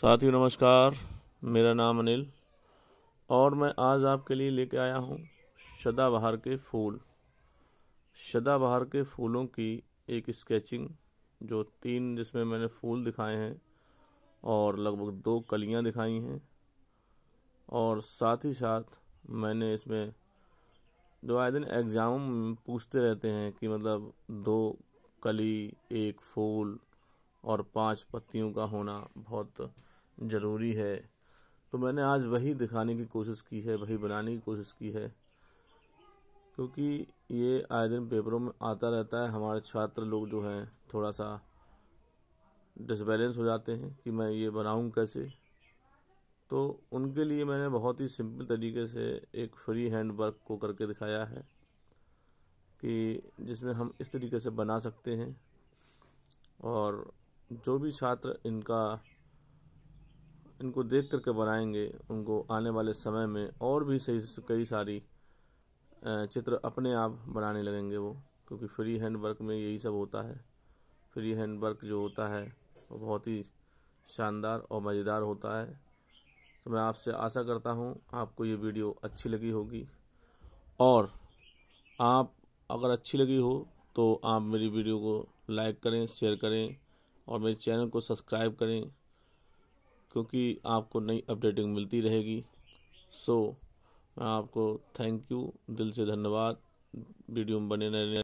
साथियों नमस्कार मेरा नाम अनिल और मैं आज आपके लिए लेके आया हूँ सदाबहार के फूल सदाबहार के फूलों की एक स्केचिंग जो तीन जिसमें मैंने फूल दिखाए हैं और लगभग दो कलियाँ दिखाई हैं और साथ ही साथ मैंने इसमें जो आए दिन एग्ज़ाम पूछते रहते हैं कि मतलब दो कली एक फूल और पांच पत्तियों का होना बहुत ज़रूरी है तो मैंने आज वही दिखाने की कोशिश की है वही बनाने की कोशिश की है क्योंकि ये आए दिन पेपरों में आता रहता है हमारे छात्र लोग जो हैं थोड़ा सा डिसबैलेंस हो जाते हैं कि मैं ये बनाऊँ कैसे तो उनके लिए मैंने बहुत ही सिंपल तरीके से एक फ्री हैंड वर्क को करके दिखाया है कि जिसमें हम इस तरीके से बना सकते हैं और जो भी छात्र इनका इनको देख करके बनाएंगे उनको आने वाले समय में और भी सही कई सारी चित्र अपने आप बनाने लगेंगे वो क्योंकि फ्री हैंड वर्क में यही सब होता है फ्री हैंड वर्क जो होता है वो बहुत ही शानदार और मज़ेदार होता है तो मैं आपसे आशा करता हूँ आपको ये वीडियो अच्छी लगी होगी और आप अगर अच्छी लगी हो तो आप मेरी वीडियो को लाइक करें शेयर करें और मेरे चैनल को सब्सक्राइब करें क्योंकि आपको नई अपडेटिंग मिलती रहेगी सो so, मैं आपको थैंक यू दिल से धन्यवाद वीडियो में बने रहने